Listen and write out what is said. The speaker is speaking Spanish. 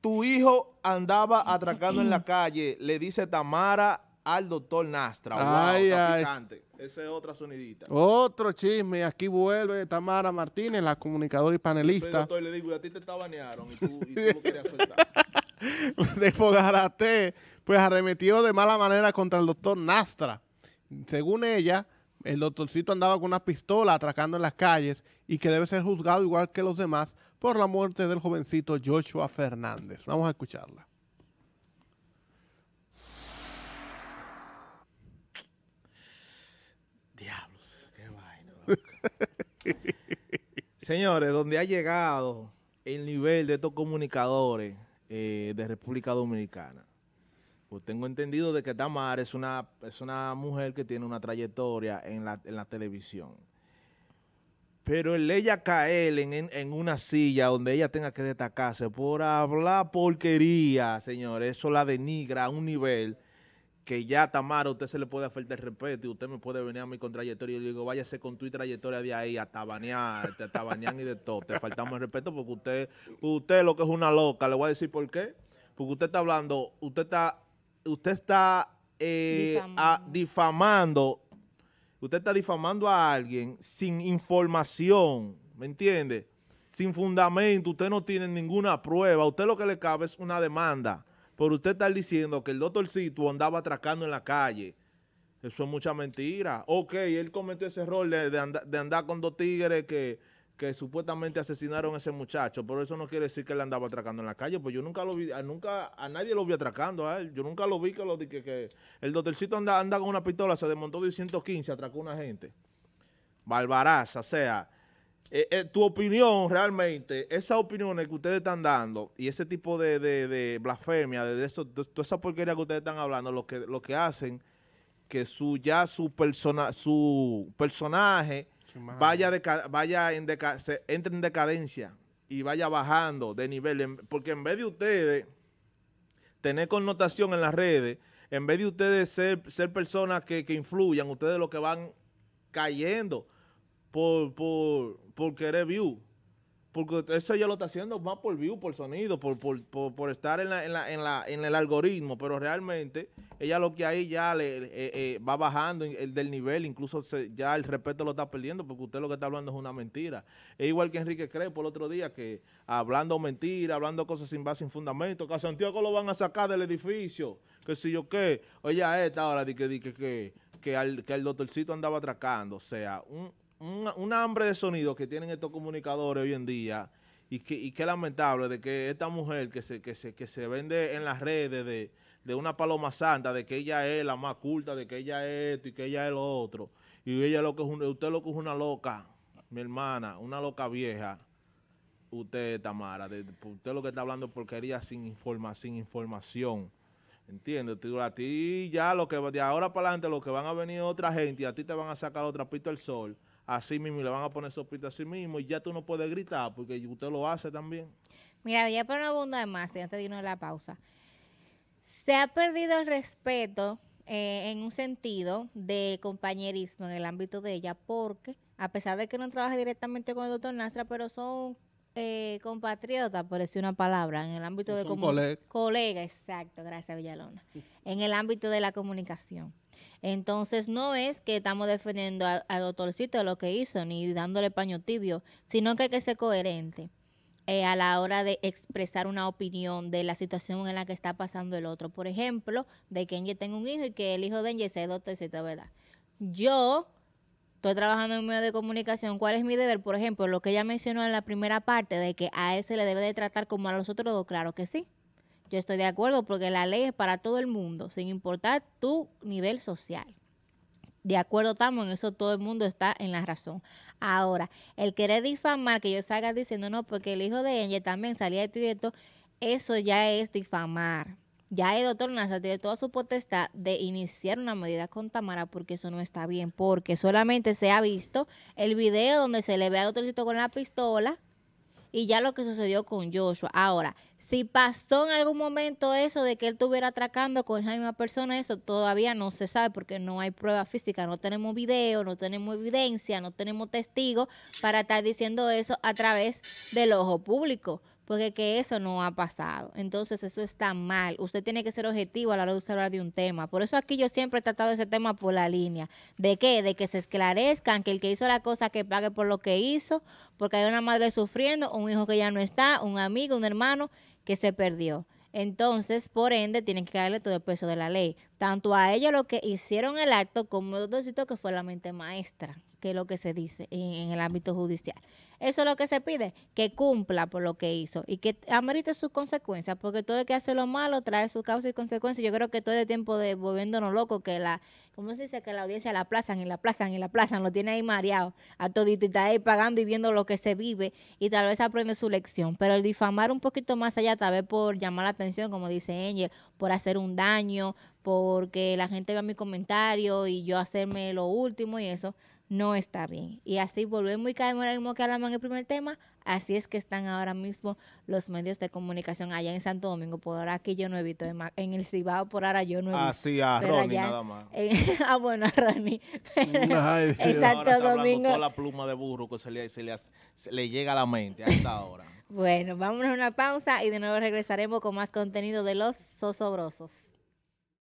Tu hijo andaba atracando en la calle, le dice Tamara al doctor Nastra. Ay, ay. Esa es otra sonidita. Otro chisme. Aquí vuelve Tamara Martínez, la comunicadora y panelista. Yo le digo, y a ti te tabanearon y tú, y tú lo querías soltar. Desfogarate. pues arremetió de mala manera contra el doctor Nastra. Según ella, el doctorcito andaba con una pistola atracando en las calles y que debe ser juzgado igual que los demás por la muerte del jovencito Joshua Fernández. Vamos a escucharla. Diablos, qué vaina. Señores, ¿dónde ha llegado el nivel de estos comunicadores eh, de República Dominicana, pues tengo entendido de que Tamara es una, es mujer que tiene una trayectoria en la, televisión. Pero él ella caer en, en, una silla donde ella tenga que destacarse por hablar porquería, señores, eso la denigra a un nivel que ya a Tamara usted se le puede faltar el respeto y usted me puede venir a mi con trayectoria y le digo, váyase con tu trayectoria de ahí a tabanear, a tabanear y de todo. Te faltamos el respeto porque usted, usted lo que es una loca, le voy a decir por qué. Porque usted está hablando, usted está usted está eh, difamando. usted está difamando a alguien sin información, ¿me entiende? Sin fundamento, usted no tiene ninguna prueba, usted lo que le cabe es una demanda. por usted está diciendo que el doctorcito andaba atracando en la calle. Eso es mucha mentira. Ok, él cometió ese error de andar con dos tigres que que supuestamente asesinaron a ese muchacho, pero eso no quiere decir que él andaba atracando en la calle, pues yo nunca lo vi, nunca, a nadie lo vi atracando, él... ¿eh? yo nunca lo vi que lo que el doctorcito anda, anda con una pistola, se desmontó de 115, atracó a una gente. Barbaraza, o sea, eh, eh, tu opinión realmente, esas opiniones que ustedes están dando y ese tipo de, blasfemia, de, eso, toda esa porquería que ustedes están hablando, lo que, lo que hacen que su ya su persona, su personaje vaya, vaya en se, entre en decadencia y vaya bajando de nivel. Porque en vez de ustedes tener connotación en las redes, en vez de ustedes ser, ser personas que, que, influyan, ustedes lo que van cayendo por, por, por querer view. Porque eso ella lo está haciendo más por view, por sonido, por, estar en, en, el algoritmo. Pero realmente ella lo que ahí ya le, eh, eh, va bajando el, del nivel, incluso ya el respeto lo está perdiendo porque usted lo que está hablando es una mentira. Es igual que Enrique Crepo el otro día que hablando mentira, hablando cosas sin base, sin fundamento, que a Santiago lo van a sacar del edificio, que si yo qué. Oye, a esta hora, di que, di que, que, que el doctorcito andaba atracando. O sea, un un, hambre de sonido que tienen estos comunicadores hoy en día y que, y lamentable de que esta mujer que se, que se, que se vende en las redes de, una paloma santa, de que ella es la más culta, de que ella es esto y que ella es lo otro, y ella lo que es usted lo que es una loca, mi hermana, una loca vieja, usted Tamara, de, usted lo que está hablando porquería sin, informa, sin información. entiende A ti ya lo que de ahora para adelante lo que van a venir otra gente y a ti te van a sacar otra pista el sol así mismo le van a poner sopita sí mismo y ya tú no puedes gritar porque usted lo hace también. Mira, ya para no abundar más, ya te a la pausa. Se ha perdido el respeto eh, en un sentido de compañerismo en el ámbito de ella porque, a pesar de que no trabaja directamente con el doctor Nastra, pero son eh, compatriotas, por decir una palabra, en el ámbito de... Colega. colega, exacto, gracias Villalona. En el ámbito de la comunicación. Entonces no es que estamos defendiendo al doctorcito lo que hizo, ni dándole paño tibio, sino que hay que ser coherente eh, a la hora de expresar una opinión de la situación en la que está pasando el otro. Por ejemplo, de que ya tenga un hijo y que el hijo de Engie sea doctorcito, ¿verdad? Yo estoy trabajando en medio de comunicación, ¿cuál es mi deber? Por ejemplo, lo que ella mencionó en la primera parte, de que a él se le debe de tratar como a los otros dos, claro que sí. Yo estoy de acuerdo porque la ley es para todo el mundo, sin importar tu nivel social. De acuerdo estamos, en eso todo el mundo está en la razón. Ahora, el querer difamar, que yo salga diciendo, no, porque el hijo de ella también salía de esto y eso ya es difamar. Ya el doctor Nasa tiene toda su potestad de iniciar una medida con Tamara porque eso no está bien, porque solamente se ha visto el video donde se le ve a doctorcito con la pistola y ya lo que sucedió con Joshua. Ahora, si pasó en algún momento eso de que él estuviera atracando con esa misma persona, eso todavía no se sabe porque no hay prueba física, no tenemos video, no tenemos evidencia, no tenemos testigos para estar diciendo eso a través del ojo público, porque que eso no ha pasado. Entonces eso está mal. Usted tiene que ser objetivo a la hora de hablar de un tema. Por eso aquí yo siempre he tratado ese tema por la línea. ¿De qué? De que se esclarezcan, que el que hizo la cosa que pague por lo que hizo, porque hay una madre sufriendo, un hijo que ya no está, un amigo, un hermano que se perdió. Entonces, por ende, tienen que caerle todo el peso de la ley tanto a ellos lo que hicieron el acto como a que fue la mente maestra, que es lo que se dice en, el ámbito judicial. Eso es lo que se pide, que cumpla por lo que hizo y que amerite sus consecuencias, porque todo el que hace lo malo trae sus causas y consecuencias. Yo creo que todo el tiempo de volviéndonos locos, que la, ¿cómo se dice? Que la audiencia la aplazan y la aplazan y la aplazan, lo tiene ahí mareado a todito y está ahí pagando y viendo lo que se vive y tal vez aprende su lección. Pero el difamar un poquito más allá, tal vez por llamar la atención, como dice Angel, por hacer un daño, porque la gente vea mi comentario y yo hacerme lo último y eso no está bien. Y así volvemos y caemos en el mismo que hablamos en el primer tema, así es que están ahora mismo los medios de comunicación allá en Santo Domingo, por ahora aquí yo no he visto, en el Cibao por ahora yo no he visto. Así, a Ronnie nada más. ah, bueno, a Ronnie. en Santo Domingo. Toda la pluma de burro que se le, se le, se le llega a la mente hasta ahora. bueno, vámonos a una pausa y de nuevo regresaremos con más contenido de los sosobrosos.